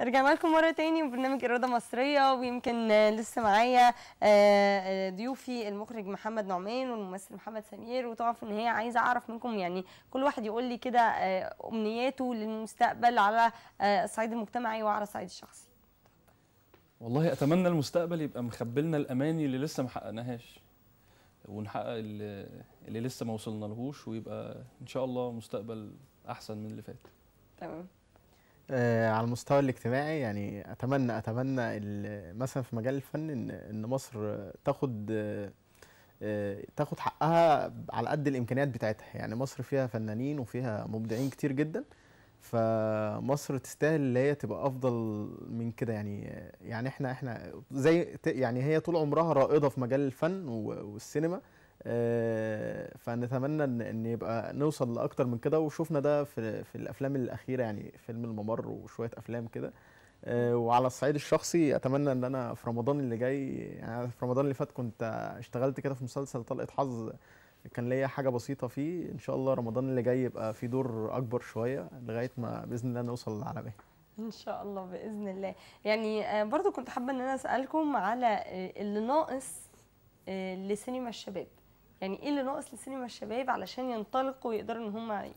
رجعنا لكم مرة تاني وبرنامج إرادة مصرية ويمكن لسه معايا آه، آه، ضيوفي المخرج محمد نعمان والممثل محمد سمير وطبعا في النهاية عايزة أعرف منكم يعني كل واحد يقول لي كده آه، أمنياته للمستقبل على الصعيد المجتمعي وعلى الصعيد الشخصي. والله أتمنى المستقبل يبقى مخبلنا الأماني اللي لسه ما حققناهاش ونحقق اللي لسه ما وصلنا لهوش ويبقى إن شاء الله مستقبل أحسن من اللي فات. تمام. آه، على المستوى الاجتماعي يعني اتمنى اتمنى مثلا في مجال الفن ان ان مصر تاخد آه، تاخد حقها على قد الامكانيات بتاعتها يعني مصر فيها فنانين وفيها مبدعين كتير جدا فمصر تستاهل اللي هي تبقى افضل من كده يعني يعني احنا احنا زي يعني هي طول عمرها رائده في مجال الفن والسينما آه، فنتمنى ان ان يبقى نوصل لاكتر من كده وشفنا ده في في الافلام الاخيره يعني فيلم الممر وشويه افلام كده آه، وعلى الصعيد الشخصي اتمنى ان انا في رمضان اللي جاي يعني في رمضان اللي فات كنت اشتغلت كده في مسلسل طلقه حظ كان ليا حاجه بسيطه فيه ان شاء الله رمضان اللي جاي يبقى في دور اكبر شويه لغايه ما باذن الله نوصل للعالميه ان شاء الله باذن الله يعني آه، برضو كنت حابه ان انا اسالكم على اللي ناقص لسينما الشباب يعني ايه اللي ناقص لسينما الشباب علشان ينطلقوا ويقدروا ان هم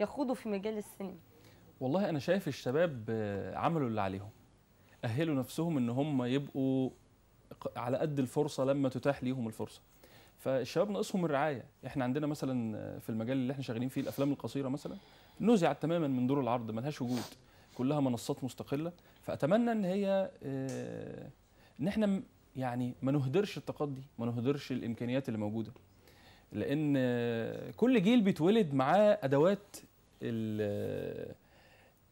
يخوضوا في مجال السينما والله انا شايف الشباب آه، عملوا اللي عليهم اهلوا نفسهم ان هم يبقوا على قد الفرصه لما تتاح ليهم الفرصه فالشباب ناقصهم الرعايه احنا عندنا مثلا آه، في المجال اللي احنا شغالين فيه الافلام القصيره مثلا نزعت تماما من دور العرض لهاش وجود كلها منصات مستقله فاتمنى ان هي آه، ان احنا يعني ما نهدرش التقدي ما نهدرش الامكانيات اللي موجوده لان كل جيل بيتولد معاه ادوات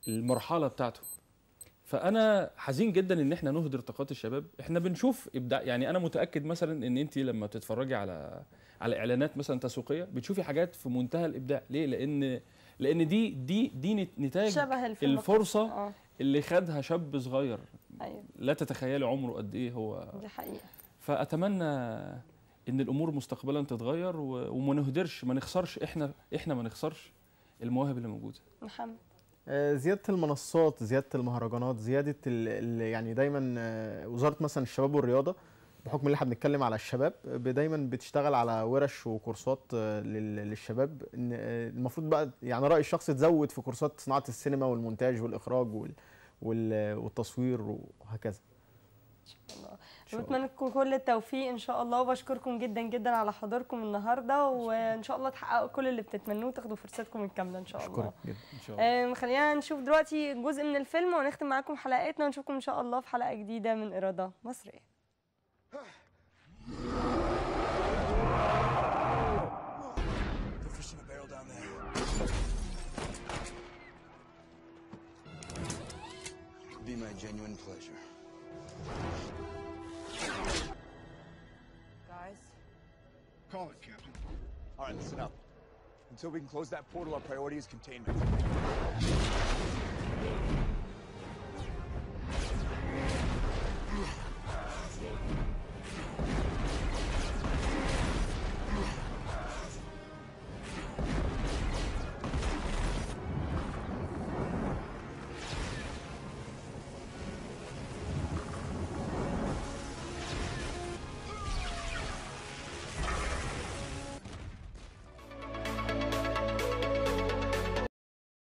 المرحله بتاعته فانا حزين جدا ان احنا نهدر طاقات الشباب احنا بنشوف ابداع يعني انا متاكد مثلا ان انت لما بتتفرجي على على اعلانات مثلا تسويقيه بتشوفي حاجات في منتهى الابداع ليه لان لان دي دي دي نتاج شبه الفرصة آه. اللي خدها شاب صغير أيوة. لا تتخيلي عمره قد ايه هو ده حقيقه فاتمنى ان الامور مستقبلا تتغير وما نهدرش ما نخسرش احنا احنا ما نخسرش المواهب اللي موجوده محمد آه، زياده المنصات زياده المهرجانات زياده ال يعني دايما آه، وزاره مثلا الشباب والرياضه بحكم اللي احنا بنتكلم على الشباب دايما بتشتغل على ورش وكورسات آه، للشباب المفروض بقى يعني رايي الشخص تزود في كورسات صناعه السينما والمونتاج والاخراج وال والتصوير وهكذا لكم كل التوفيق ان شاء الله وبشكركم جدا جدا على حضوركم النهارده وان شاء الله تحققوا كل اللي بتتمنوه وتاخدوا فرصتكم الكامله ان شاء الله جدا ان شاء الله خلينا نشوف دلوقتي جزء من الفيلم ونختم معاكم حلقتنا ونشوفكم ان شاء الله في حلقه جديده من اراده مصريه genuine pleasure. Guys? Call it, Captain. All right, listen up. Until we can close that portal, our priority is containment.